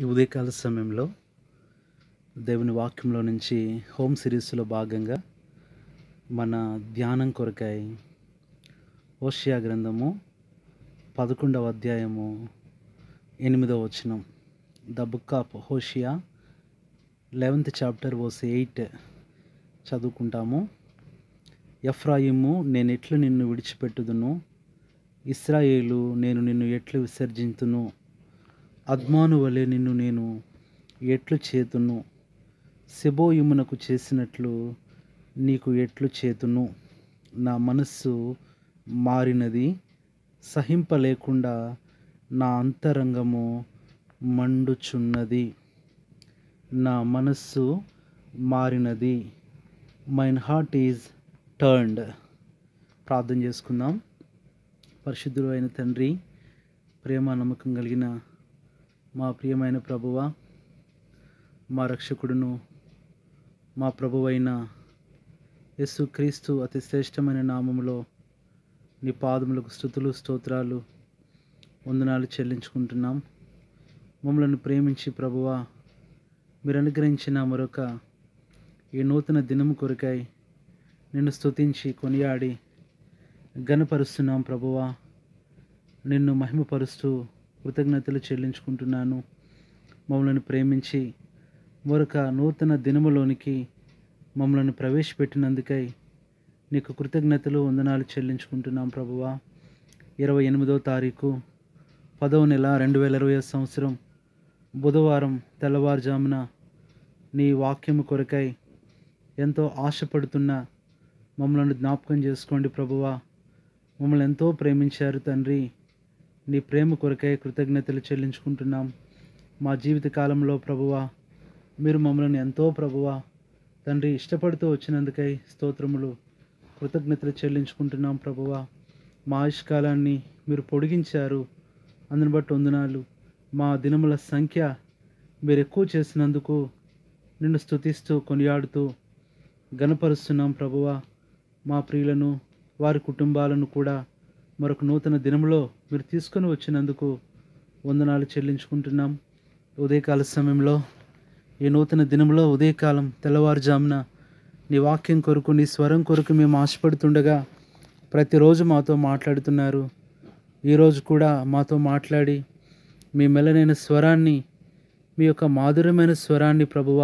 ఈ ఉదయకాల సమయంలో దేవుని వాక్యంలో నుంచి హోమ్ సిరీస్లో భాగంగా మన ధ్యానం కొరకాయ ఓషియా గ్రంథము పదకొండవ అధ్యాయము ఎనిమిదవ వచనం the book of Hosea eleventh chapter verse eight చదువుకుంటాము ఎఫ్రాయిము నేను ఎట్లు నిన్ను విడిచిపెట్టుదును ఇస్రాయేలు నేను నిన్ను ఎట్లు విసర్జించును అద్మాను వలె నిన్ను నేను ఎట్లు చేతును శిబోయమునకు చేసినట్లు నీకు ఎట్లు చేతును నా మనస్సు మారినది సహింపలేకుండా నా అంతరంగము మండుచున్నది నా మనస్సు మారినది మైన్ హార్ట్ ఈజ్ టర్న్డ్ ప్రార్థన చేసుకుందాం పరిశుద్ధుడు అయిన తండ్రి ప్రేమ నమ్మకం కలిగిన మా ప్రియమైన ప్రభువ మా రక్షకుడును మా ప్రభువైన క్రీస్తు అతి శ్రేష్టమైన నామంలో నీ పాదములకు స్థుతులు స్తోత్రాలు వందనాలు చెల్లించుకుంటున్నాం మమ్మల్ని ప్రేమించి ప్రభువ మీరు అనుగ్రహించిన మరొక ఈ నూతన దినము కొరకై నిన్ను స్తుతించి కొనియాడి గనపరుస్తున్నాం ప్రభువ నిన్ను మహిమపరుస్తూ కృతజ్ఞతలు చెల్లించుకుంటున్నాను మమ్మల్ని ప్రేమించి మరొక నూతన దినములోనికి మమ్మల్ని ప్రవేశపెట్టినందుకై నీకు కృతజ్ఞతలు వందనాలు చెల్లించుకుంటున్నాం ప్రభువా ఇరవై ఎనిమిదవ తారీఖు పదవ నెల రెండు వేల ఇరవై సంవత్సరం బుధవారం తెల్లవారుజామున నీ వాక్యము కొరకై ఎంతో ఆశపడుతున్న మమ్మల్ని జ్ఞాపకం చేసుకోండి ప్రభువా మమ్మల్ని ఎంతో ప్రేమించారు తండ్రి నీ ప్రేమ కొరకే కృతజ్ఞతలు చెల్లించుకుంటున్నాం మా జీవిత కాలంలో ప్రభువ మీరు మమ్మల్ని ఎంతో ప్రభువ తండ్రి ఇష్టపడుతూ వచ్చినందుకై స్తోత్రములు కృతజ్ఞతలు చెల్లించుకుంటున్నాం ప్రభువ మా ఆయుష్కాలాన్ని మీరు పొడిగించారు అందుని బట్టి వందనాలు మా దినముల సంఖ్య మీరు ఎక్కువ చేసినందుకు నిన్ను స్థుతిస్తూ కొనియాడుతూ గనపరుస్తున్నాం ప్రభువ మా ప్రియులను వారి కుటుంబాలను కూడా మరొక నూతన దినంలో మీరు తీసుకొని వచ్చినందుకు వందనాలు చెల్లించుకుంటున్నాం ఉదయకాల సమయంలో ఈ నూతన దినంలో ఉదయకాలం తెల్లవారుజామున నీ వాక్యం కొరకు నీ స్వరం కొరకు మేము ఆశపడుతుండగా ప్రతిరోజు మాతో మాట్లాడుతున్నారు ఈరోజు కూడా మాతో మాట్లాడి మీ మెలనైన స్వరాన్ని మీ యొక్క మాధుర్యమైన స్వరాన్ని ప్రభువ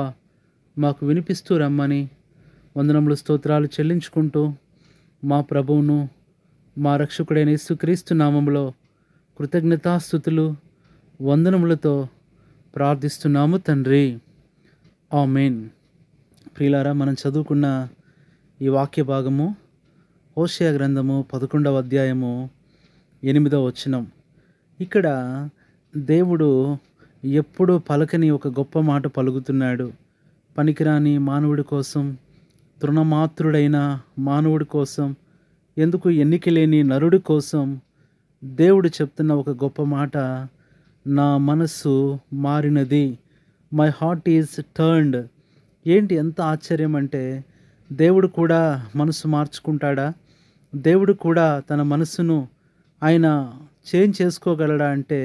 మాకు వినిపిస్తూ రమ్మని వందనములు స్తోత్రాలు చెల్లించుకుంటూ మా ప్రభువును మా రక్షకుడైన యేసుక్రీస్తు నామంలో కృతజ్ఞతాస్థుతులు వందనములతో ప్రార్థిస్తున్నాము తండ్రి ఆ మెయిన్ ప్రియులారా మనం చదువుకున్న ఈ వాక్య భాగము హోషియా గ్రంథము పదకొండవ అధ్యాయము ఎనిమిదవ వచనం ఇక్కడ దేవుడు ఎప్పుడూ పలకని ఒక గొప్ప మాట పలుకుతున్నాడు పనికిరాని మానవుడి కోసం తృణమాత్రుడైన మానవుడి కోసం ఎందుకు ఎన్నిక లేని నరుడి కోసం దేవుడు చెప్తున్న ఒక గొప్ప మాట నా మనస్సు మారినది మై హార్ట్ ఈజ్ టర్న్డ్ ఏంటి ఎంత ఆశ్చర్యం అంటే దేవుడు కూడా మనసు మార్చుకుంటాడా దేవుడు కూడా తన మనస్సును ఆయన చేంజ్ చేసుకోగలడా అంటే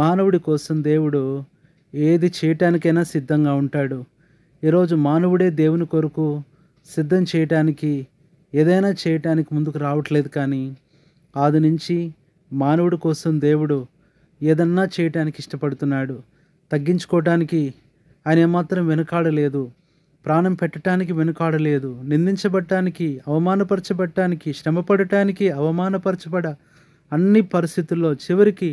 మానవుడి కోసం దేవుడు ఏది చేయటానికైనా సిద్ధంగా ఉంటాడు ఈరోజు మానవుడే దేవుని కొరకు సిద్ధం చేయటానికి ఏదైనా చేయటానికి ముందుకు రావట్లేదు కానీ ఆది నుంచి మానవుడి కోసం దేవుడు ఏదన్నా చేయటానికి ఇష్టపడుతున్నాడు తగ్గించుకోవటానికి ఆయన ఏమాత్రం వెనుకాడలేదు ప్రాణం పెట్టడానికి వెనుకాడలేదు నిందించబడటానికి అవమానపరచబడటానికి శ్రమపడటానికి అవమానపరచబడ అన్ని పరిస్థితుల్లో చివరికి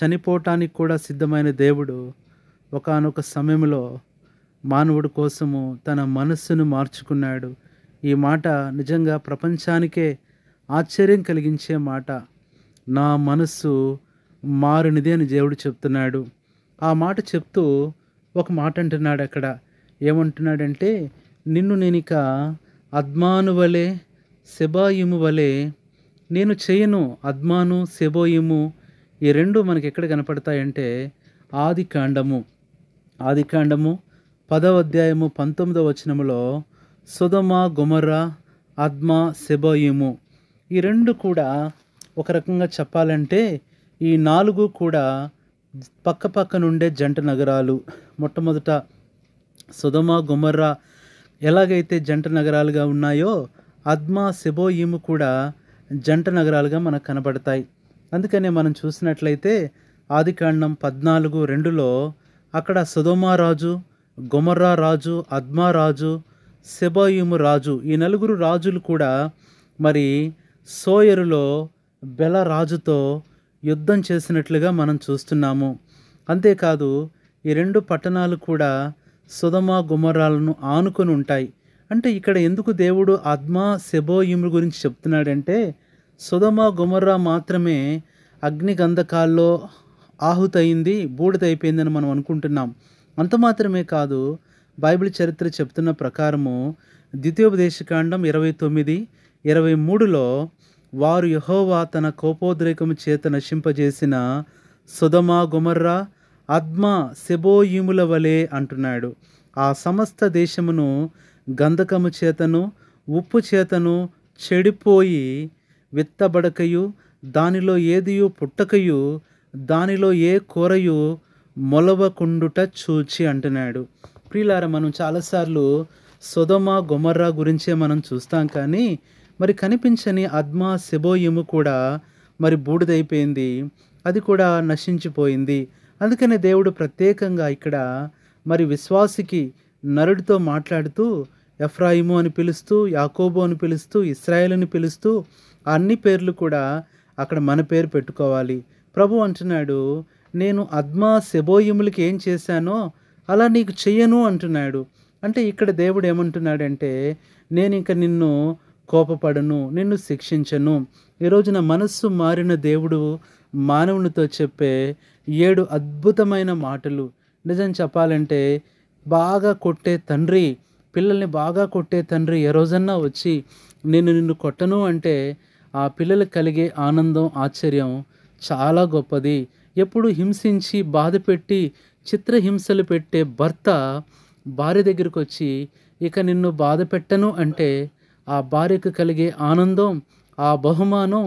చనిపోవటానికి కూడా సిద్ధమైన దేవుడు ఒకనొక సమయంలో మానవుడి కోసము తన మనస్సును మార్చుకున్నాడు ఈ మాట నిజంగా ప్రపంచానికే ఆశ్చర్యం కలిగించే మాట నా మనస్సు మారినది అని దేవుడు చెప్తున్నాడు ఆ మాట చెప్తూ ఒక మాట అంటున్నాడు అక్కడ ఏమంటున్నాడంటే నిన్ను నేను ఇక అద్మాను వలె సెబాయిము వలె నేను చేయను అద్మాను శబోయుము ఈ రెండు మనకి ఎక్కడ కనపడతాయంటే ఆది కాండము ఆది కాండము పదవ అధ్యాయము పంతొమ్మిదవ వచనములో సుధమ గుమర ఆత్మ సెబోయిము ఈ రెండు కూడా ఒక రకంగా చెప్పాలంటే ఈ నాలుగు కూడా పక్క పక్కనుండే జంట నగరాలు మొట్టమొదట సుధమ గుమర్రా ఎలాగైతే జంట నగరాలుగా ఉన్నాయో అద్మా సెబోయిము కూడా జంట నగరాలుగా మనకు కనబడతాయి అందుకనే మనం చూసినట్లయితే ఆదికాండం పద్నాలుగు రెండులో అక్కడ సుధమారాజు రాజు గుమర్రా రాజు అద్మారాజు రాజు సెబాయుము రాజు ఈ నలుగురు రాజులు కూడా మరి సోయరులో బెల రాజుతో యుద్ధం చేసినట్లుగా మనం చూస్తున్నాము అంతేకాదు ఈ రెండు పట్టణాలు కూడా సుధమ గుమరాలను ఆనుకొని ఉంటాయి అంటే ఇక్కడ ఎందుకు దేవుడు ఆత్మ సెబోయిము గురించి చెప్తున్నాడంటే సుధమ గుమర్రా మాత్రమే అగ్నిగంధకాల్లో ఆహుతయింది బూడిదైపోయిందని మనం అనుకుంటున్నాం అంత మాత్రమే కాదు బైబిల్ చరిత్ర చెప్తున్న ప్రకారము ద్వితీయోపదేశకాండం ఇరవై తొమ్మిది ఇరవై మూడులో వారు యహోవా తన కోపోద్రేకము చేత నశింపజేసిన సుధమా గుమర్రా అద్మ సెబోయిముల వలె అంటున్నాడు ఆ సమస్త దేశమును గంధకము చేతను ఉప్పు చేతను చెడిపోయి విత్తబడకయు దానిలో ఏదియు పుట్టకయు దానిలో ఏ కూరయు మొలవకుండుట చూచి అంటున్నాడు ప్రియులారా మనం చాలాసార్లు సొదమ గుమర్రా గురించే మనం చూస్తాం కానీ మరి కనిపించని అద్మ శిబోయము కూడా మరి బూడిదైపోయింది అది కూడా నశించిపోయింది అందుకనే దేవుడు ప్రత్యేకంగా ఇక్కడ మరి విశ్వాసికి నరుడితో మాట్లాడుతూ ఎఫ్రాయిము అని పిలుస్తూ యాకోబో అని పిలుస్తూ ఇస్రాయేల్ అని పిలుస్తూ అన్ని పేర్లు కూడా అక్కడ మన పేరు పెట్టుకోవాలి ప్రభు అంటున్నాడు నేను అద్మా సెబోయిములకి ఏం చేశానో అలా నీకు చెయ్యను అంటున్నాడు అంటే ఇక్కడ దేవుడు ఏమంటున్నాడంటే నేను ఇంక నిన్ను కోపపడను నిన్ను శిక్షించను ఈరోజు నా మనస్సు మారిన దేవుడు మానవునితో చెప్పే ఏడు అద్భుతమైన మాటలు నిజం చెప్పాలంటే బాగా కొట్టే తండ్రి పిల్లల్ని బాగా కొట్టే తండ్రి ఏ రోజన్నా వచ్చి నేను నిన్ను కొట్టను అంటే ఆ పిల్లలు కలిగే ఆనందం ఆశ్చర్యం చాలా గొప్పది ఎప్పుడు హింసించి బాధ పెట్టి చిత్రహింసలు పెట్టే భర్త భార్య దగ్గరికి వచ్చి ఇక నిన్ను బాధ పెట్టను అంటే ఆ భార్యకు కలిగే ఆనందం ఆ బహుమానం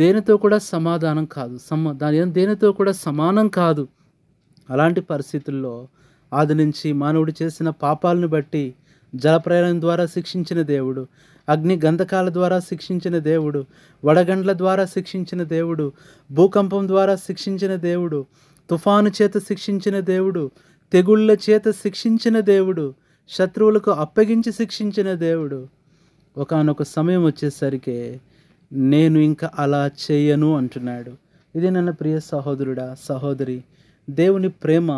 దేనితో కూడా సమాధానం కాదు సమ దాని దేనితో కూడా సమానం కాదు అలాంటి పరిస్థితుల్లో అది నుంచి మానవుడు చేసిన పాపాలను బట్టి జలప్రయాణం ద్వారా శిక్షించిన దేవుడు అగ్ని గంధకాల ద్వారా శిక్షించిన దేవుడు వడగండ్ల ద్వారా శిక్షించిన దేవుడు భూకంపం ద్వారా శిక్షించిన దేవుడు తుఫాను చేత శిక్షించిన దేవుడు తెగుళ్ళ చేత శిక్షించిన దేవుడు శత్రువులకు అప్పగించి శిక్షించిన దేవుడు ఒకనొక సమయం వచ్చేసరికి నేను ఇంకా అలా చేయను అంటున్నాడు ఇది నన్న ప్రియ సహోదరుడా సహోదరి దేవుని ప్రేమ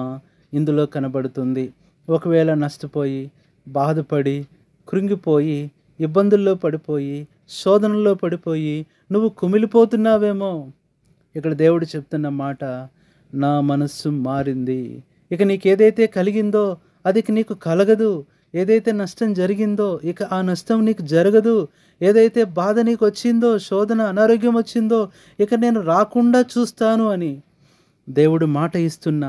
ఇందులో కనబడుతుంది ఒకవేళ నష్టపోయి బాధపడి కృంగిపోయి ఇబ్బందుల్లో పడిపోయి శోధనలో పడిపోయి నువ్వు కుమిలిపోతున్నావేమో ఇక్కడ దేవుడు చెప్తున్న మాట నా మనస్సు మారింది ఇక నీకేదైతే కలిగిందో అది నీకు కలగదు ఏదైతే నష్టం జరిగిందో ఇక ఆ నష్టం నీకు జరగదు ఏదైతే బాధ నీకు వచ్చిందో శోధన అనారోగ్యం వచ్చిందో ఇక నేను రాకుండా చూస్తాను అని దేవుడు మాట ఇస్తున్న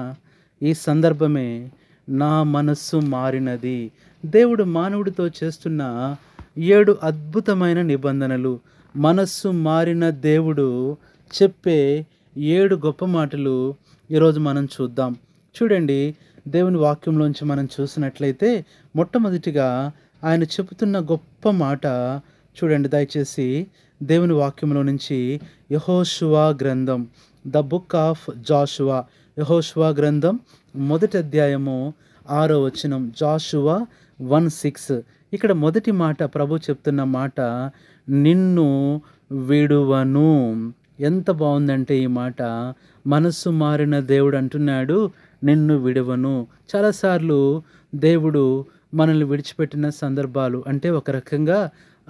ఈ సందర్భమే నా మనస్సు మారినది దేవుడు మానవుడితో చేస్తున్న ఏడు అద్భుతమైన నిబంధనలు మనస్సు మారిన దేవుడు చెప్పే ఏడు గొప్ప మాటలు ఈరోజు మనం చూద్దాం చూడండి దేవుని వాక్యంలోంచి మనం చూసినట్లయితే మొట్టమొదటిగా ఆయన చెబుతున్న గొప్ప మాట చూడండి దయచేసి దేవుని వాక్యంలో నుంచి యహోశువా గ్రంథం ద బుక్ ఆఫ్ జాషువా యహోశువా గ్రంథం మొదటి అధ్యాయము ఆరో వచనం జాషువా వన్ సిక్స్ ఇక్కడ మొదటి మాట ప్రభు చెప్తున్న మాట నిన్ను విడువను ఎంత బాగుందంటే ఈ మాట మనస్సు మారిన దేవుడు అంటున్నాడు నిన్ను విడవను చాలాసార్లు దేవుడు మనల్ని విడిచిపెట్టిన సందర్భాలు అంటే ఒక రకంగా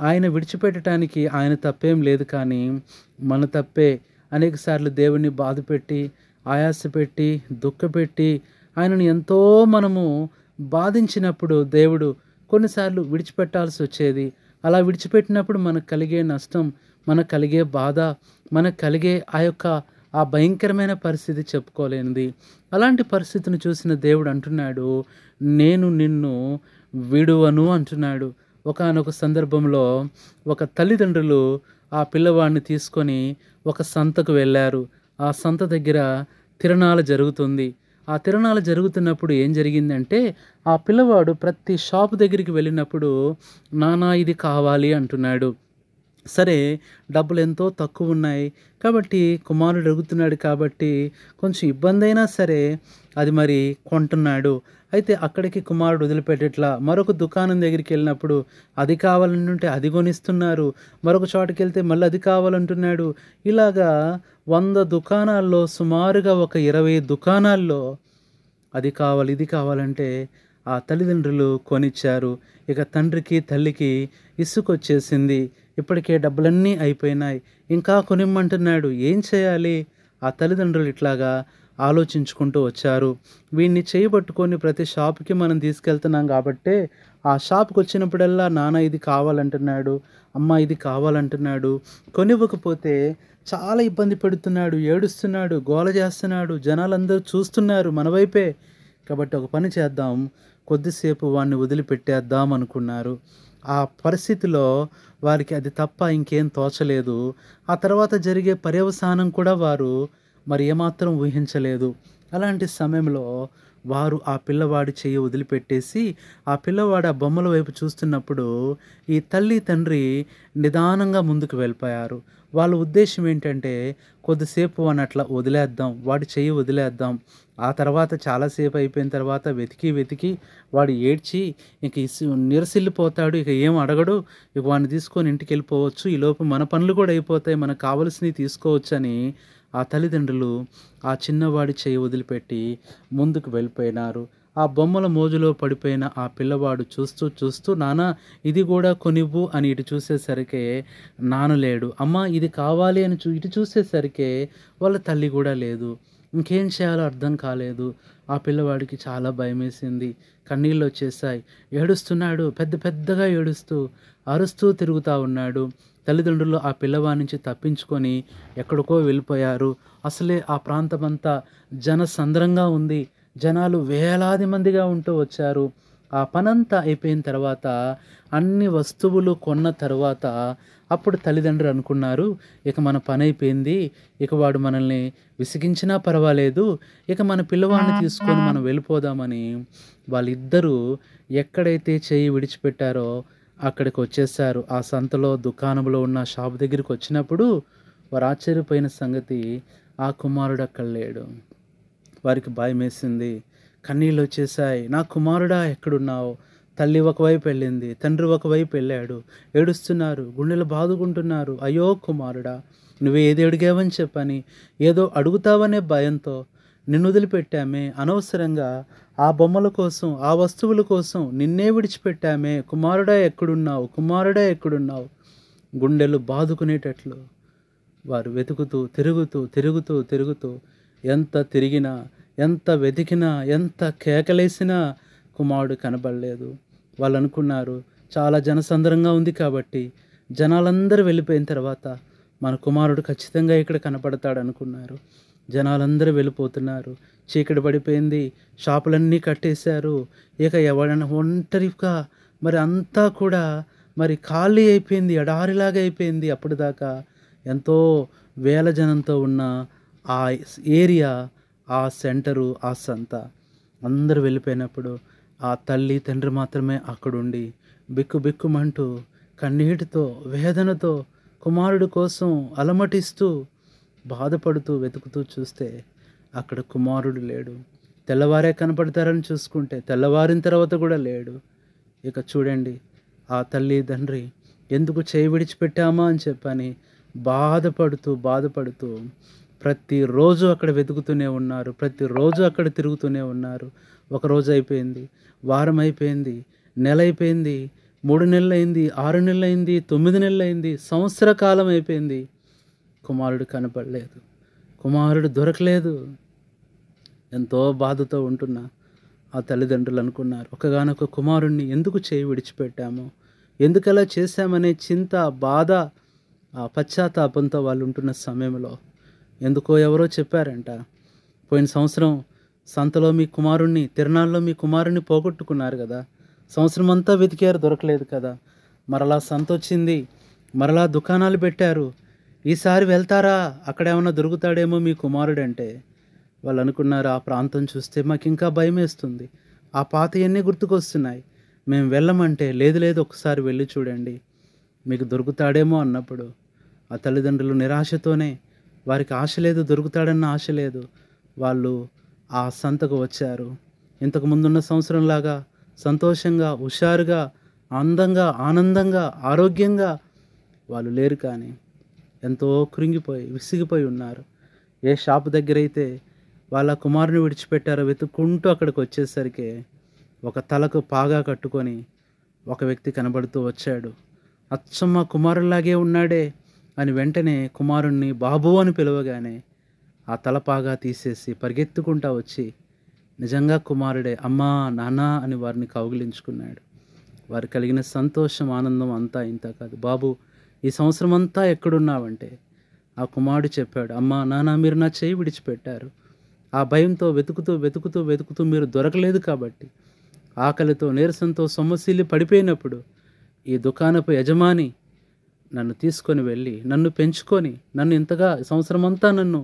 ఆయన విడిచిపెట్టడానికి ఆయన తప్పేం లేదు కానీ మన తప్పే అనేకసార్లు సార్లు బాధ పెట్టి ఆయాసపెట్టి దుఃఖపెట్టి ఆయనను ఎంతో మనము బాధించినప్పుడు దేవుడు కొన్నిసార్లు విడిచిపెట్టాల్సి వచ్చేది అలా విడిచిపెట్టినప్పుడు మనకు కలిగే నష్టం మనకు కలిగే బాధ మనకు కలిగే ఆ యొక్క ఆ భయంకరమైన పరిస్థితి చెప్పుకోలేనిది అలాంటి పరిస్థితిని చూసిన దేవుడు అంటున్నాడు నేను నిన్ను విడువను అంటున్నాడు ఒకనొక సందర్భంలో ఒక తల్లిదండ్రులు ఆ పిల్లవాడిని తీసుకొని ఒక సంతకు వెళ్ళారు ఆ సంత దగ్గర తిరణాలు జరుగుతుంది ఆ తిరణాలు జరుగుతున్నప్పుడు ఏం జరిగిందంటే ఆ పిల్లవాడు ప్రతి షాపు దగ్గరికి వెళ్ళినప్పుడు నానా ఇది కావాలి అంటున్నాడు సరే డబ్బులు ఎంతో తక్కువ ఉన్నాయి కాబట్టి కుమారుడు అడుగుతున్నాడు కాబట్టి కొంచెం ఇబ్బంది అయినా సరే అది మరి కొంటున్నాడు అయితే అక్కడికి కుమారుడు వదిలిపెట్టేట్లా మరొక దుకాణం దగ్గరికి వెళ్ళినప్పుడు అది కావాలంటుంటే అది కొనిస్తున్నారు మరొక చోటుకి వెళ్తే మళ్ళీ అది కావాలంటున్నాడు ఇలాగా వంద దుకాణాల్లో సుమారుగా ఒక ఇరవై దుకాణాల్లో అది కావాలి ఇది కావాలంటే ఆ తల్లిదండ్రులు కొనిచ్చారు ఇక తండ్రికి తల్లికి ఇసుకొచ్చేసింది ఇప్పటికే డబ్బులన్నీ అయిపోయినాయి ఇంకా కొనిమ్మంటున్నాడు ఏం చేయాలి ఆ తల్లిదండ్రులు ఇట్లాగా ఆలోచించుకుంటూ వచ్చారు వీడిని చేయబట్టుకొని ప్రతి షాప్కి మనం తీసుకెళ్తున్నాం కాబట్టే ఆ షాప్కి వచ్చినప్పుడల్లా నాన్న ఇది కావాలంటున్నాడు అమ్మ ఇది కావాలంటున్నాడు కొనివ్వకపోతే చాలా ఇబ్బంది పెడుతున్నాడు ఏడుస్తున్నాడు గోల చేస్తున్నాడు జనాలందరూ చూస్తున్నారు మన వైపే కాబట్టి ఒక పని చేద్దాం కొద్దిసేపు వాడిని వదిలిపెట్టేద్దాం అనుకున్నారు ఆ పరిస్థితిలో వారికి అది తప్ప ఇంకేం తోచలేదు ఆ తర్వాత జరిగే పర్యవసానం కూడా వారు మరి ఏమాత్రం ఊహించలేదు అలాంటి సమయంలో వారు ఆ పిల్లవాడి చెయ్యి వదిలిపెట్టేసి ఆ పిల్లవాడు ఆ బొమ్మల వైపు చూస్తున్నప్పుడు ఈ తల్లి తండ్రి నిదానంగా ముందుకు వెళ్ళిపోయారు వాళ్ళ ఉద్దేశం ఏంటంటే కొద్దిసేపు అని అట్లా వదిలేద్దాం వాడి చెయ్యి వదిలేద్దాం ఆ తర్వాత చాలాసేపు అయిపోయిన తర్వాత వెతికి వెతికి వాడు ఏడ్చి ఇంక నిరసిల్లిపోతాడు ఇక ఏం అడగడు ఇక వాడిని తీసుకొని ఇంటికి వెళ్ళిపోవచ్చు ఈలోపు మన పనులు కూడా అయిపోతాయి మనకు కావలసినవి తీసుకోవచ్చు అని ఆ తల్లిదండ్రులు ఆ చిన్నవాడి చేయి వదిలిపెట్టి ముందుకు వెళ్ళిపోయినారు ఆ బొమ్మల మోజులో పడిపోయిన ఆ పిల్లవాడు చూస్తూ చూస్తూ నాన్న ఇది కూడా కొనివ్వు అని ఇటు చూసేసరికి నాన్న లేడు అమ్మ ఇది కావాలి అని చూ ఇటు చూసేసరికి వాళ్ళ తల్లి కూడా లేదు ఇంకేం చేయాలో అర్థం కాలేదు ఆ పిల్లవాడికి చాలా భయం వేసింది కన్నీళ్ళు వచ్చేసాయి ఏడుస్తున్నాడు పెద్ద పెద్దగా ఏడుస్తూ అరుస్తూ తిరుగుతూ ఉన్నాడు తల్లిదండ్రులు ఆ పిల్లవాడి నుంచి తప్పించుకొని ఎక్కడికో వెళ్ళిపోయారు అసలే ఆ ప్రాంతమంతా జనసంద్రంగా ఉంది జనాలు వేలాది మందిగా ఉంటూ వచ్చారు ఆ పనంతా అయిపోయిన తర్వాత అన్ని వస్తువులు కొన్న తర్వాత అప్పుడు తల్లిదండ్రులు అనుకున్నారు ఇక మన పని అయిపోయింది ఇక వాడు మనల్ని విసిగించినా పర్వాలేదు ఇక మన పిల్లవాడిని తీసుకొని మనం వెళ్ళిపోదామని వాళ్ళిద్దరూ ఎక్కడైతే చేయి విడిచిపెట్టారో అక్కడికి వచ్చేసారు ఆ సంతలో దుకాణంలో ఉన్న షాప్ దగ్గరికి వచ్చినప్పుడు వారు ఆశ్చర్యపోయిన సంగతి ఆ కుమారుడు అక్కడ లేడు వారికి భయం కన్నీళ్ళు వచ్చేసాయి నా కుమారుడా ఎక్కడున్నావు తల్లి ఒకవైపు వెళ్ళింది తండ్రి ఒకవైపు వెళ్ళాడు ఏడుస్తున్నారు గుండెలు బాదుకుంటున్నారు అయ్యో కుమారుడా నువ్వు ఏది అడిగావని చెప్పని ఏదో అడుగుతావనే భయంతో నిన్ను వదిలిపెట్టామే అనవసరంగా ఆ బొమ్మల కోసం ఆ వస్తువుల కోసం నిన్నే విడిచిపెట్టామే కుమారుడా ఎక్కడున్నావు కుమారుడా ఎక్కడున్నావు గుండెలు బాదుకునేటట్లు వారు వెతుకుతూ తిరుగుతూ తిరుగుతూ తిరుగుతూ ఎంత తిరిగినా ఎంత వెతికినా ఎంత కేకలేసినా కుమారుడు కనబడలేదు వాళ్ళు అనుకున్నారు చాలా జనసందరంగా ఉంది కాబట్టి జనాలందరూ వెళ్ళిపోయిన తర్వాత మన కుమారుడు ఖచ్చితంగా ఇక్కడ కనపడతాడు అనుకున్నారు జనాలందరూ వెళ్ళిపోతున్నారు చీకటి పడిపోయింది షాపులన్నీ కట్టేశారు ఇక ఎవడైనా ఒంటరిగా మరి అంతా కూడా మరి ఖాళీ అయిపోయింది ఎడారిలాగా అయిపోయింది అప్పటిదాకా ఎంతో వేల జనంతో ఉన్న ఆ ఏరియా ఆ సెంటరు ఆ సంత అందరు వెళ్ళిపోయినప్పుడు ఆ తల్లి తండ్రి మాత్రమే అక్కడుండి బిక్కు బిక్కుమంటూ కన్నీటితో వేదనతో కుమారుడు కోసం అలమటిస్తూ బాధపడుతూ వెతుకుతూ చూస్తే అక్కడ కుమారుడు లేడు తెల్లవారే కనపడతారని చూసుకుంటే తెల్లవారిన తర్వాత కూడా లేడు ఇక చూడండి ఆ తల్లి తండ్రి ఎందుకు చేయి విడిచిపెట్టామా అని చెప్పని బాధపడుతూ బాధపడుతూ ప్రతిరోజు అక్కడ వెతుకుతూనే ఉన్నారు ప్రతిరోజు అక్కడ తిరుగుతూనే ఉన్నారు ఒక రోజు అయిపోయింది వారం అయిపోయింది నెల అయిపోయింది మూడు నెలలు అయింది ఆరు నెలలు అయింది తొమ్మిది నెలలు అయింది సంవత్సర కాలం అయిపోయింది కుమారుడు కనపడలేదు కుమారుడు దొరకలేదు ఎంతో బాధతో ఉంటున్న ఆ తల్లిదండ్రులు అనుకున్నారు ఒకగానొక కుమారుణ్ణి ఎందుకు చేయి విడిచిపెట్టాము ఎందుకలా చేశామనే చింత బాధ ఆ పశ్చాత్తాపంతో వాళ్ళు ఉంటున్న సమయంలో ఎందుకో ఎవరో చెప్పారంట పోయిన సంవత్సరం సంతలో మీ కుమారుణ్ణి తిరునాళ్ళలో మీ కుమారుణ్ణి పోగొట్టుకున్నారు కదా సంవత్సరం అంతా వెతికారు దొరకలేదు కదా మరలా సంత వచ్చింది మరలా దుకాణాలు పెట్టారు ఈసారి వెళ్తారా అక్కడ దొరుకుతాడేమో మీ కుమారుడు అంటే వాళ్ళు అనుకున్నారు ఆ ప్రాంతం చూస్తే మాకు ఇంకా భయం వేస్తుంది ఆ పాత ఎన్ని గుర్తుకొస్తున్నాయి మేము వెళ్ళమంటే లేదు లేదు ఒకసారి వెళ్ళి చూడండి మీకు దొరుకుతాడేమో అన్నప్పుడు ఆ తల్లిదండ్రులు నిరాశతోనే వారికి ఆశ లేదు దొరుకుతాడన్న ఆశ లేదు వాళ్ళు ఆ సంతకు వచ్చారు ఇంతకు ముందున్న సంవత్సరంలాగా సంతోషంగా హుషారుగా అందంగా ఆనందంగా ఆరోగ్యంగా వాళ్ళు లేరు కానీ ఎంతో కృంగిపోయి విసిగిపోయి ఉన్నారు ఏ షాప్ దగ్గర అయితే వాళ్ళ కుమారుని విడిచిపెట్టారో వెతుక్కుంటూ అక్కడికి వచ్చేసరికి ఒక తలకు పాగా కట్టుకొని ఒక వ్యక్తి కనబడుతూ వచ్చాడు అచ్చమ్మ కుమారులాగే ఉన్నాడే అని వెంటనే కుమారుణ్ణి బాబు అని పిలవగానే ఆ తలపాగా తీసేసి పరిగెత్తుకుంటా వచ్చి నిజంగా కుమారుడే అమ్మా నానా అని వారిని కౌగిలించుకున్నాడు వారు కలిగిన సంతోషం ఆనందం అంతా ఇంత కాదు బాబు ఈ సంవత్సరం అంతా ఎక్కడున్నావంటే ఆ కుమారుడు చెప్పాడు అమ్మా నానా మీరు నా చేయి విడిచిపెట్టారు ఆ భయంతో వెతుకుతూ వెతుకుతూ వెతుకుతూ మీరు దొరకలేదు కాబట్టి ఆకలితో నీరసంతో సొమ్మసీలి పడిపోయినప్పుడు ఈ దుకాణపు యజమాని నన్ను తీసుకొని వెళ్ళి నన్ను పెంచుకొని నన్ను ఇంతగా సంవత్సరం అంతా నన్ను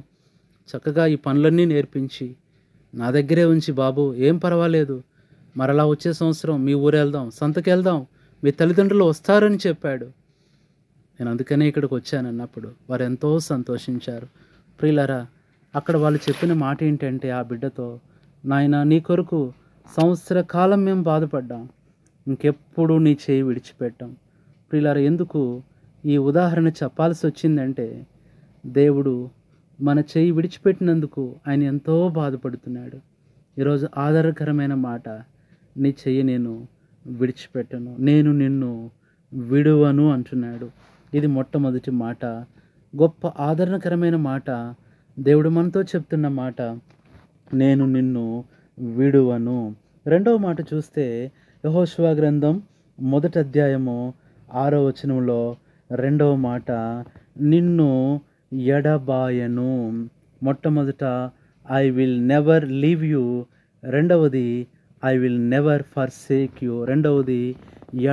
చక్కగా ఈ పనులన్నీ నేర్పించి నా దగ్గరే ఉంచి బాబు ఏం పర్వాలేదు మరలా వచ్చే సంవత్సరం మీ ఊరు వెళ్దాం సంతకి వెళ్దాం మీ తల్లిదండ్రులు వస్తారని చెప్పాడు నేను అందుకనే ఇక్కడికి వచ్చాను అన్నప్పుడు వారు ఎంతో సంతోషించారు ప్రియులరా అక్కడ వాళ్ళు చెప్పిన మాట ఏంటంటే ఆ బిడ్డతో నాయన నీ కొరకు సంవత్సర కాలం మేము బాధపడ్డాం ఇంకెప్పుడు నీ చేయి విడిచిపెట్టాం ప్రియులరా ఎందుకు ఈ ఉదాహరణ చెప్పాల్సి వచ్చిందంటే దేవుడు మన చేయి విడిచిపెట్టినందుకు ఆయన ఎంతో బాధపడుతున్నాడు ఈరోజు ఆధారకరమైన మాట నీ చెయ్యి నేను విడిచిపెట్టను నేను నిన్ను విడువను అంటున్నాడు ఇది మొట్టమొదటి మాట గొప్ప ఆదరణకరమైన మాట దేవుడు మనతో చెప్తున్న మాట నేను నిన్ను విడువను రెండవ మాట చూస్తే యహోశివ గ్రంథం మొదటి అధ్యాయము ఆరో వచనంలో రెండవ మాట నిన్ను ఎడబాయను మొట్టమొదట I will never leave you రెండవది I will never forsake you రెండవది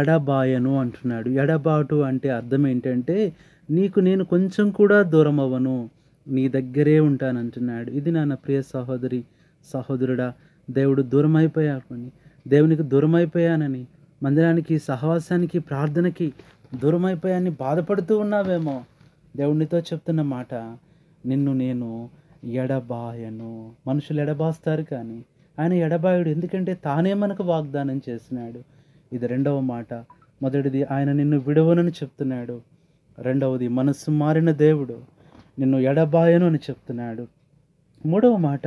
ఎడబాయను అంటున్నాడు ఎడబాటు అంటే అర్థం ఏంటంటే నీకు నేను కొంచెం కూడా దూరం అవ్వను నీ దగ్గరే ఉంటానంటున్నాడు ఇది నా ప్రియ సహోదరి సహోదరుడా దేవుడు దూరం అయిపోయాడు దేవునికి దూరం అయిపోయానని మందిరానికి సహవాసానికి ప్రార్థనకి దూరం అయిపోయాన్ని బాధపడుతూ ఉన్నావేమో దేవుణ్ణితో చెప్తున్న మాట నిన్ను నేను ఎడబాయను మనుషులు ఎడబాస్తారు కానీ ఆయన ఎడబాయుడు ఎందుకంటే తానే మనకు వాగ్దానం చేసినాడు ఇది రెండవ మాట మొదటిది ఆయన నిన్ను విడవనని చెప్తున్నాడు రెండవది మనస్సు మారిన దేవుడు నిన్ను ఎడబాయను అని చెప్తున్నాడు మూడవ మాట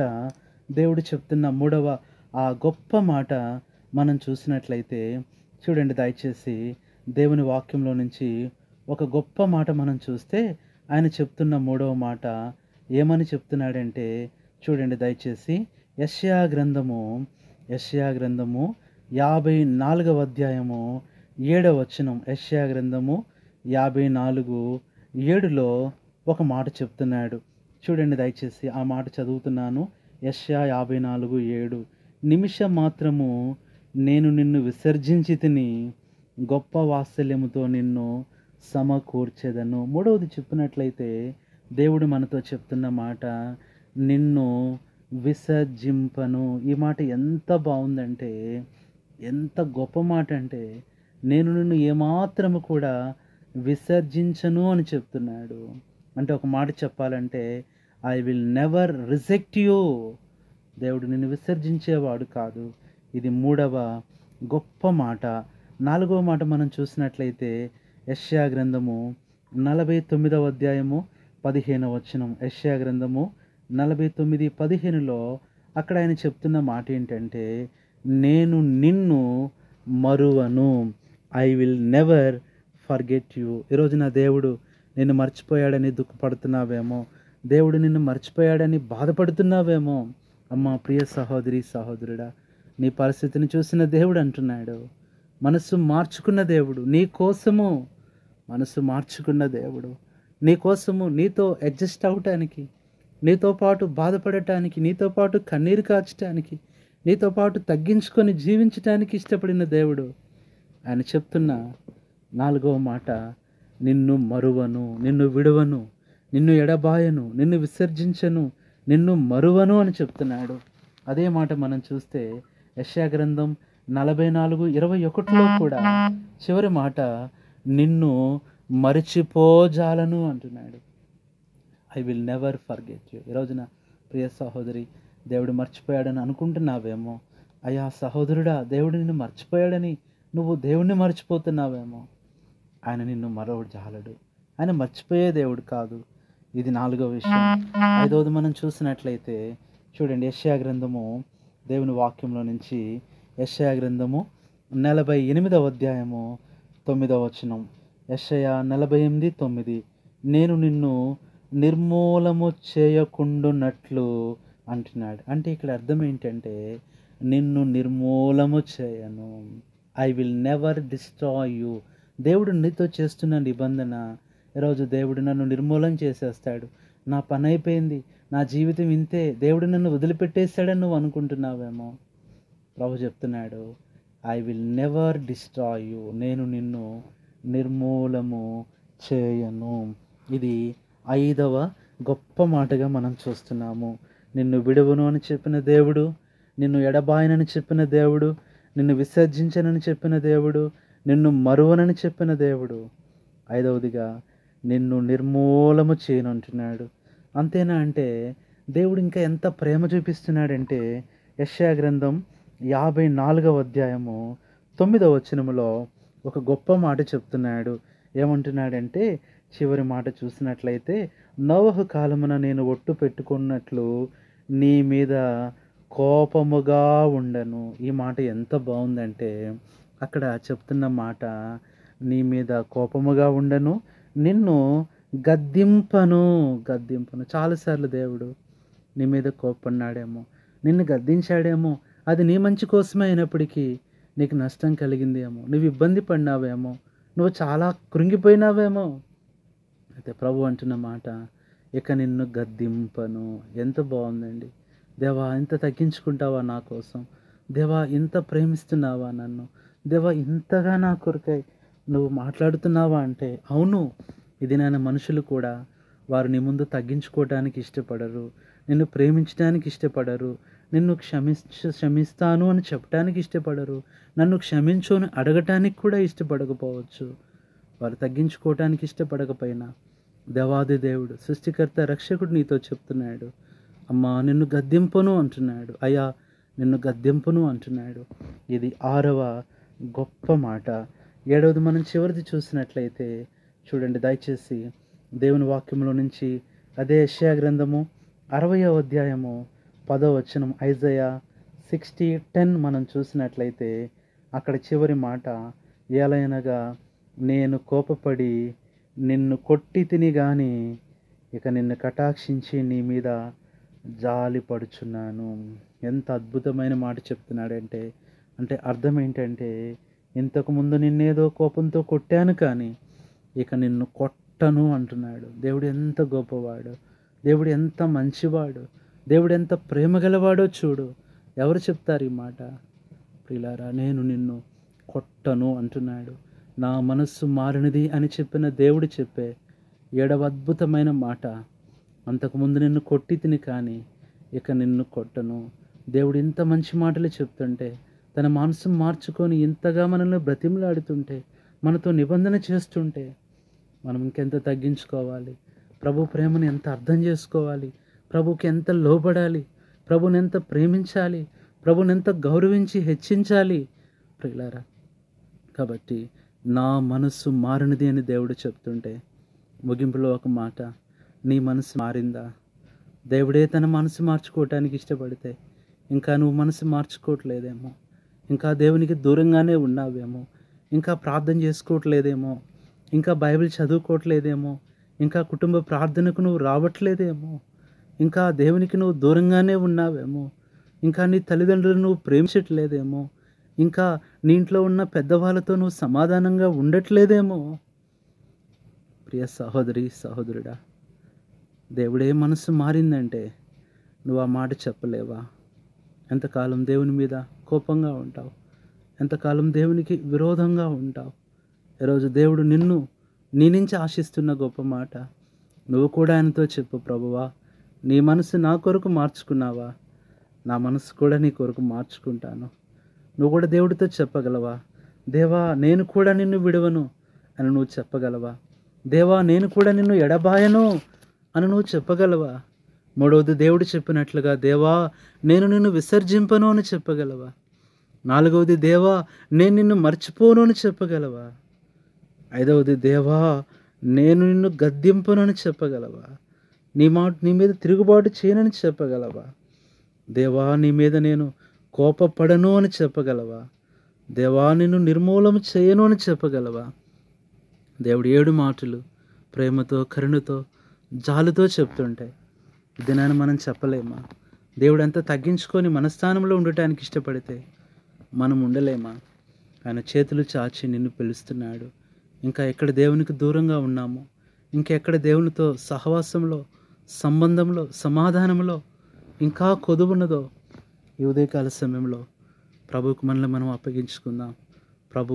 దేవుడు చెప్తున్న మూడవ ఆ గొప్ప మాట మనం చూసినట్లయితే చూడండి దయచేసి దేవుని వాక్యంలో నుంచి ఒక గొప్ప మాట మనం చూస్తే ఆయన చెప్తున్న మూడవ మాట ఏమని చెప్తున్నాడంటే చూడండి దయచేసి యష్యా గ్రంథము యష్యా గ్రంథము యాభై నాలుగవ అధ్యాయము ఏడవ వచనం యష్యా గ్రంథము యాభై నాలుగు ఏడులో ఒక మాట చెప్తున్నాడు చూడండి దయచేసి ఆ మాట చదువుతున్నాను యష్యా యాభై నాలుగు ఏడు నిమిషం మాత్రము నేను నిన్ను విసర్జించి తిని గొప్ప వాత్సల్యముతో నిన్ను సమకూర్చేదను మూడవది చెప్పినట్లయితే దేవుడు మనతో చెప్తున్న మాట నిన్ను విసర్జింపను ఈ మాట ఎంత బాగుందంటే ఎంత గొప్ప మాట అంటే నేను నిన్ను ఏమాత్రము కూడా విసర్జించను అని చెప్తున్నాడు అంటే ఒక మాట చెప్పాలంటే I will never reject you దేవుడు నిన్ను విసర్జించేవాడు కాదు ఇది మూడవ గొప్ప మాట నాలుగో మాట మనం చూసినట్లయితే యష్యా గ్రంథము నలభై తొమ్మిదవ అధ్యాయము పదిహేను వచనం యష్యా గ్రంథము నలభై తొమ్మిది పదిహేనులో అక్కడ ఆయన చెప్తున్న మాట ఏంటంటే నేను నిన్ను మరువను I will never forget you ఈరోజు నా దేవుడు నిన్ను మర్చిపోయాడని దుఃఖపడుతున్నావేమో దేవుడు నిన్ను మర్చిపోయాడని బాధపడుతున్నావేమో అమ్మ ప్రియ సహోదరి సహోదరుడా నీ పరిస్థితిని చూసిన దేవుడు అంటున్నాడు మనసు మార్చుకున్న దేవుడు నీ కోసము మనసు మార్చుకున్న దేవుడు నీ కోసము నీతో అడ్జస్ట్ అవటానికి నీతో పాటు బాధపడటానికి నీతో పాటు కన్నీరు కాచటానికి నీతో పాటు తగ్గించుకొని జీవించటానికి ఇష్టపడిన దేవుడు ఆయన చెప్తున్న నాలుగవ మాట నిన్ను మరువను నిన్ను విడవను నిన్ను ఎడబాయను నిన్ను విసర్జించను నిన్ను మరువను అని చెప్తున్నాడు అదే మాట మనం చూస్తే యశాగ్రంథం నలభై నాలుగు ఇరవై ఒకటిలో కూడా చివరి మాట నిన్ను మరిచిపోజాలను అంటున్నాడు I will never forget you ఈరోజున ప్రియ సహోదరి దేవుడు మర్చిపోయాడని అనుకుంటున్నావేమో అయ్యా సహోదరుడా దేవుడు నిన్ను మర్చిపోయాడని నువ్వు దేవుణ్ణి మర్చిపోతున్నావేమో ఆయన నిన్ను మరొకటి జాలడు ఆయన మర్చిపోయే దేవుడు కాదు ఇది నాలుగో విషయం ఐదవది మనం చూసినట్లయితే చూడండి యశ్యా గ్రంథము దేవుని వాక్యంలో నుంచి యషయ గ్రంథము నలభై ఎనిమిదవ అధ్యాయము తొమ్మిదవ వచనం యషయ నలభై ఎనిమిది తొమ్మిది నేను నిన్ను నిర్మూలము చేయకుండునట్లు అంటున్నాడు అంటే ఇక్కడ అర్థం ఏంటంటే నిన్ను నిర్మూలము చేయను I will never destroy you దేవుడు నీతో చేస్తున్న నిబంధన ఈరోజు దేవుడు నన్ను నిర్మూలన చేసేస్తాడు నా పని అయిపోయింది నా జీవితం ఇంతే దేవుడు నన్ను వదిలిపెట్టేస్తాడని నువ్వు అనుకుంటున్నావేమో ప్రభు చెప్తున్నాడు I will never destroy you నేను నిన్ను నిర్మూలము చేయను ఇది ఐదవ గొప్ప మాటగా మనం చూస్తున్నాము నిన్ను విడువను అని చెప్పిన దేవుడు నిన్ను ఎడబాయనని చెప్పిన దేవుడు నిన్ను విసర్జించనని చెప్పిన దేవుడు నిన్ను మరువనని చెప్పిన దేవుడు ఐదవదిగా నిన్ను నిర్మూలము చేయను అంటున్నాడు అంతేనా అంటే దేవుడు ఇంకా ఎంత ప్రేమ చూపిస్తున్నాడంటే యశ్యా గ్రంథం యాభై నాలుగవ అధ్యాయము తొమ్మిదవ వచనములో ఒక గొప్ప మాట చెప్తున్నాడు ఏమంటున్నాడంటే చివరి మాట చూసినట్లయితే నవహ కాలమున నేను ఒట్టు పెట్టుకున్నట్లు నీ మీద కోపముగా ఉండను ఈ మాట ఎంత బాగుందంటే అక్కడ చెప్తున్న మాట నీ మీద కోపముగా ఉండను నిన్ను గద్దింపను గద్దింపను చాలాసార్లు దేవుడు నీ మీద కోపన్నాడేమో నిన్ను గద్దించాడేమో అది నీ మంచి కోసమే అయినప్పటికీ నీకు నష్టం కలిగింది ఏమో నువ్వు ఇబ్బంది పడినావేమో నువ్వు చాలా కృంగిపోయినావేమో అయితే ప్రభు అంటున్న మాట ఇక నిన్ను గద్దింపను ఎంత బాగుందండి దేవా ఇంత తగ్గించుకుంటావా నా కోసం దేవా ఇంత ప్రేమిస్తున్నావా నన్ను దేవా ఇంతగా నా కొరకై నువ్వు మాట్లాడుతున్నావా అంటే అవును ఇది నేను మనుషులు కూడా వారు నీ ముందు తగ్గించుకోవడానికి ఇష్టపడరు నిన్ను ప్రేమించడానికి ఇష్టపడరు నిన్ను క్షమి క్షమిస్తాను అని చెప్పడానికి ఇష్టపడరు నన్ను క్షమించు అని అడగటానికి కూడా ఇష్టపడకపోవచ్చు వారు తగ్గించుకోవటానికి ఇష్టపడకపోయినా దేవాది దేవుడు సృష్టికర్త రక్షకుడు నీతో చెప్తున్నాడు అమ్మా నిన్ను గద్దెంపును అంటున్నాడు అయ్యా నిన్ను గద్దెంపును అంటున్నాడు ఇది ఆరవ గొప్ప మాట ఏడవది మనం చివరిది చూసినట్లయితే చూడండి దయచేసి దేవుని వాక్యంలో నుంచి అదే యశయా గ్రంథము అరవయో అధ్యాయము పదో వచనం ఐజయ సిక్స్టీ టెన్ మనం చూసినట్లయితే అక్కడ చివరి మాట ఏలైనగా నేను కోపపడి నిన్ను కొట్టి తిని కానీ ఇక నిన్ను కటాక్షించి నీ మీద జాలి పడుచున్నాను ఎంత అద్భుతమైన మాట చెప్తున్నాడంటే అంటే అర్థం ఏంటంటే ఇంతకుముందు నిన్నేదో కోపంతో కొట్టాను కానీ ఇక నిన్ను కొట్టను అంటున్నాడు దేవుడు ఎంత గొప్పవాడు దేవుడు ఎంత మంచివాడు దేవుడు ఎంత ప్రేమ గలవాడో చూడు ఎవరు చెప్తారు ఈ మాట ప్రిలారా నేను నిన్ను కొట్టను అంటున్నాడు నా మనస్సు మారినది అని చెప్పిన దేవుడు చెప్పే ఏడవ అద్భుతమైన మాట అంతకుముందు నిన్ను కొట్టి తిని కానీ ఇక నిన్ను కొట్టను దేవుడు ఇంత మంచి మాటలు చెప్తుంటే తన మనసు మార్చుకొని ఇంతగా మనల్ని బ్రతిమలాడుతుంటే మనతో నిబంధన చేస్తుంటే మనం ఇంకెంత తగ్గించుకోవాలి ప్రభు ప్రేమను ఎంత అర్థం చేసుకోవాలి ప్రభుకి ఎంత లోబడాలి ప్రభుని ఎంత ప్రేమించాలి ప్రభుని ఎంత గౌరవించి హెచ్చించాలి ప్రియులారా కాబట్టి నా మనస్సు మారినది అని దేవుడు చెప్తుంటే ముగింపులో ఒక మాట నీ మనసు మారిందా దేవుడే తన మనసు మార్చుకోవటానికి ఇష్టపడితే ఇంకా నువ్వు మనసు మార్చుకోవట్లేదేమో ఇంకా దేవునికి దూరంగానే ఉన్నావేమో ఇంకా ప్రార్థన చేసుకోవట్లేదేమో ఇంకా బైబిల్ చదువుకోవట్లేదేమో ఇంకా కుటుంబ ప్రార్థనకు నువ్వు రావట్లేదేమో ఇంకా దేవునికి నువ్వు దూరంగానే ఉన్నావేమో ఇంకా నీ తల్లిదండ్రులు నువ్వు ప్రేమించట్లేదేమో ఇంకా నీ ఇంట్లో ఉన్న పెద్దవాళ్ళతో నువ్వు సమాధానంగా ఉండట్లేదేమో ప్రియ సహోదరి సహోదరుడా దేవుడే మనసు మారిందంటే నువ్వు ఆ మాట చెప్పలేవా ఎంతకాలం దేవుని మీద కోపంగా ఉంటావు ఎంతకాలం దేవునికి విరోధంగా ఉంటావు ఈరోజు దేవుడు నిన్ను నీ నుంచి ఆశిస్తున్న గొప్ప మాట నువ్వు కూడా ఆయనతో చెప్పు ప్రభువా నీ మనసు నా కొరకు మార్చుకున్నావా నా మనసు కూడా నీ కొరకు మార్చుకుంటాను నువ్వు కూడా దేవుడితో చెప్పగలవా దేవా నేను కూడా నిన్ను విడవను అని నువ్వు చెప్పగలవా దేవా నేను కూడా నిన్ను ఎడబాయను అని నువ్వు చెప్పగలవా మూడవది దేవుడు చెప్పినట్లుగా దేవా నేను నిన్ను విసర్జింపను అని చెప్పగలవా నాలుగవది దేవా నేను నిన్ను మర్చిపోను అని చెప్పగలవా ఐదవది దేవా నేను నిన్ను గద్దింపను అని చెప్పగలవా నీ మాట నీ మీద తిరుగుబాటు చేయనని చెప్పగలవా దేవా నీ మీద నేను కోపపడను అని చెప్పగలవా దేవా నిన్ను నిర్మూలన చేయను అని చెప్పగలవా దేవుడు ఏడు మాటలు ప్రేమతో కరుణతో జాలుతో చెప్తుంటాయి దినాన్ని మనం చెప్పలేమా దేవుడు అంతా తగ్గించుకొని మనస్థానంలో ఉండటానికి ఇష్టపడితే మనం ఉండలేమా ఆయన చేతులు చాచి నిన్ను పిలుస్తున్నాడు ఇంకా ఎక్కడ దేవునికి దూరంగా ఉన్నాము ఇంకెక్కడ దేవునితో సహవాసంలో సంబంధంలో సమాధానంలో ఇంకా కొదువున్నదో ఈ ఉదయకాల సమయంలో ప్రభుకు మనల్ని మనం అప్పగించుకుందాం ప్రభు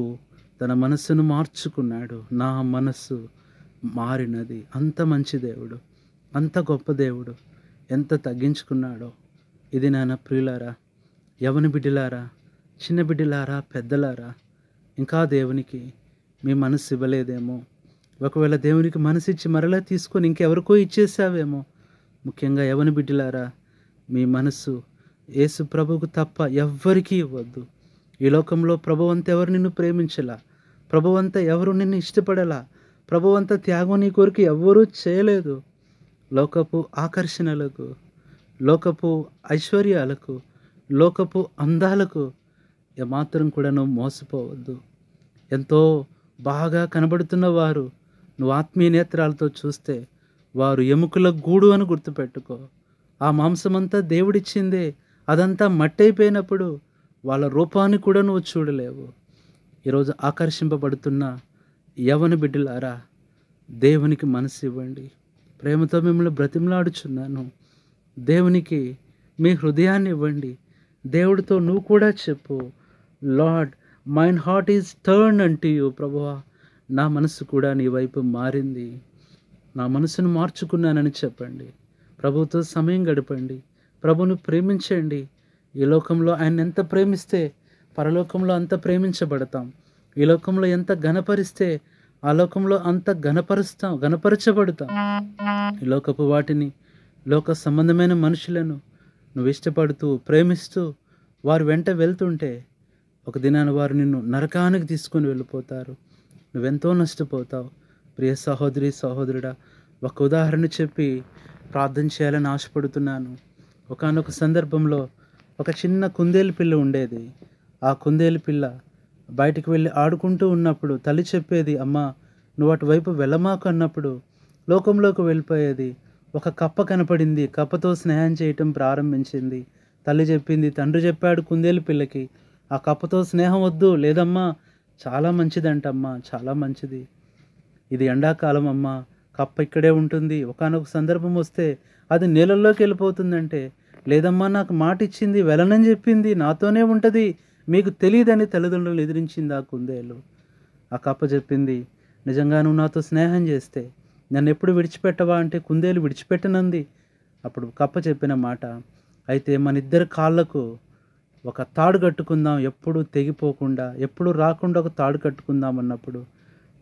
తన మనస్సును మార్చుకున్నాడు నా మనస్సు మారినది అంత మంచి దేవుడు అంత గొప్ప దేవుడు ఎంత తగ్గించుకున్నాడో ఇది నాన్న ప్రియులారా యవని బిడ్డలారా చిన్న బిడ్డలారా పెద్దలారా ఇంకా దేవునికి మీ మనసు ఇవ్వలేదేమో ఒకవేళ దేవునికి మనసిచ్చి మరలా తీసుకొని ఇంకెవరికో ఇచ్చేసావేమో ముఖ్యంగా ఎవని బిడ్డలారా మీ మనసు యేసు ప్రభుకు తప్ప ఎవ్వరికీ ఇవ్వద్దు ఈ లోకంలో ప్రభువంతా ఎవరు నిన్ను ప్రేమించలా ప్రభువంతా ఎవరు నిన్ను ఇష్టపడలా ప్రభువంతా త్యాగం నీ కోరిక ఎవ్వరూ చేయలేదు లోకపు ఆకర్షణలకు లోకపు ఐశ్వర్యాలకు లోకపు అందాలకు ఏమాత్రం కూడా నువ్వు మోసపోవద్దు ఎంతో బాగా కనబడుతున్న వారు నువ్వు ఆత్మీయ నేత్రాలతో చూస్తే వారు ఎముకల గూడు అని గుర్తుపెట్టుకో ఆ మాంసమంతా దేవుడిచ్చిందే అదంతా మట్టయిపోయినప్పుడు వాళ్ళ రూపాన్ని కూడా నువ్వు చూడలేవు ఈరోజు ఆకర్షింపబడుతున్న యవన బిడ్డలారా దేవునికి మనసు ఇవ్వండి ప్రేమతో మిమ్మల్ని బ్రతిమలాడుచున్నాను దేవునికి మీ హృదయాన్ని ఇవ్వండి దేవుడితో నువ్వు కూడా చెప్పు lord mine heart is turn unto you ప్రభువా నా మనసు కూడా నీ వైపు మారింది నా మనసును మార్చుకున్నానని చెప్పండి ప్రభుతో సమయం గడపండి ప్రభును ప్రేమించండి ఈ లోకంలో ఆయన ఎంత ప్రేమిస్తే పరలోకంలో అంత ప్రేమించబడతాం ఈ లోకంలో ఎంత ఘనపరిస్తే ఆ లోకంలో అంత ఘనపరుస్తాం ఘనపరచబడతాం ఈ లోకపు వాటిని లోక సంబంధమైన మనుషులను నువ్వు ఇష్టపడుతూ ప్రేమిస్తూ వారు వెంట వెళ్తుంటే ఒక దినాన వారు నిన్ను నరకానికి తీసుకొని వెళ్ళిపోతారు నువ్వెంతో నష్టపోతావు ప్రియ సహోదరి సహోదరుడా ఒక ఉదాహరణ చెప్పి ప్రార్థన చేయాలని ఆశపడుతున్నాను ఒకనొక సందర్భంలో ఒక చిన్న కుందేలు పిల్ల ఉండేది ఆ కుందేలు పిల్ల బయటికి వెళ్ళి ఆడుకుంటూ ఉన్నప్పుడు తల్లి చెప్పేది అమ్మ నువ్వు అటువైపు వెళ్ళమాకు అన్నప్పుడు లోకంలోకి వెళ్ళిపోయేది ఒక కప్ప కనపడింది కప్పతో స్నేహం చేయటం ప్రారంభించింది తల్లి చెప్పింది తండ్రి చెప్పాడు కుందేలు పిల్లకి ఆ కప్పతో స్నేహం వద్దు లేదమ్మా చాలా మంచిదంటమ్మా చాలా మంచిది ఇది ఎండాకాలం అమ్మా కప్ప ఇక్కడే ఉంటుంది ఒకనొక సందర్భం వస్తే అది నీళ్ళల్లోకి వెళ్ళిపోతుందంటే లేదమ్మా నాకు మాట ఇచ్చింది వెళ్ళనని చెప్పింది నాతోనే ఉంటుంది మీకు తెలియదని తల్లిదండ్రులు ఎదిరించింది ఆ కుందేలు ఆ కప్ప చెప్పింది నిజంగా నువ్వు నాతో స్నేహం చేస్తే నన్ను ఎప్పుడు విడిచిపెట్టవా అంటే కుందేలు విడిచిపెట్టనంది అప్పుడు కప్ప చెప్పిన మాట అయితే మన ఇద్దరు కాళ్ళకు ఒక తాడు కట్టుకుందాం ఎప్పుడు తెగిపోకుండా ఎప్పుడు రాకుండా ఒక తాడు కట్టుకుందాం అన్నప్పుడు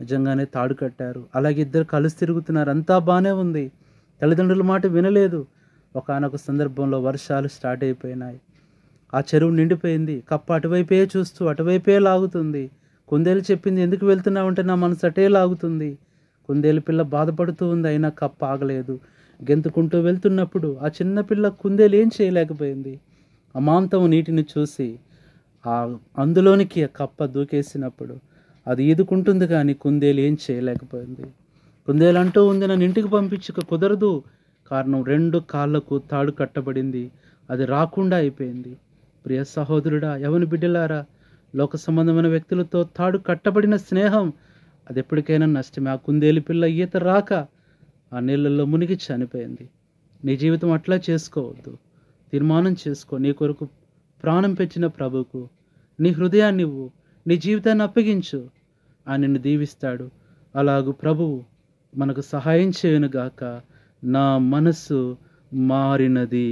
నిజంగానే తాడు కట్టారు అలాగే ఇద్దరు కలిసి తిరుగుతున్నారు అంతా బాగానే ఉంది తల్లిదండ్రుల మాట వినలేదు ఒకనొక సందర్భంలో వర్షాలు స్టార్ట్ అయిపోయినాయి ఆ చెరువు నిండిపోయింది కప్ప అటువైపే చూస్తూ అటువైపే లాగుతుంది కుందేలు చెప్పింది ఎందుకు వెళ్తున్నామంటే నా మనసు అటే లాగుతుంది కుందేలు పిల్ల బాధపడుతూ ఉంది అయినా కప్ప ఆగలేదు గెంతుకుంటూ వెళ్తున్నప్పుడు ఆ చిన్నపిల్ల కుందేలు ఏం చేయలేకపోయింది అమాంతం నీటిని చూసి ఆ అందులోనికి కప్ప దూకేసినప్పుడు అది ఈదుకుంటుంది కానీ కుందేలు ఏం చేయలేకపోయింది కుందేలు అంటూ ఉంది నన్ను ఇంటికి పంపించక కుదరదు కారణం రెండు కాళ్ళకు తాడు కట్టబడింది అది రాకుండా అయిపోయింది ప్రియ సహోదరుడా ఎవని బిడ్డలారా లోక సంబంధమైన వ్యక్తులతో తాడు కట్టబడిన స్నేహం అది ఎప్పటికైనా నష్టమే ఆ కుందేలు పిల్ల ఈత రాక ఆ నీళ్ళల్లో మునిగి చనిపోయింది నీ జీవితం అట్లా చేసుకోవద్దు తీర్మానం చేసుకో నీ కొరకు ప్రాణం పెంచిన ప్రభుకు నీ హృదయాన్ని ఇవ్వు నీ జీవితాన్ని అప్పగించు ఆయన నిన్ను దీవిస్తాడు అలాగు ప్రభువు మనకు సహాయం చేయనుగాక నా మనస్సు మారినది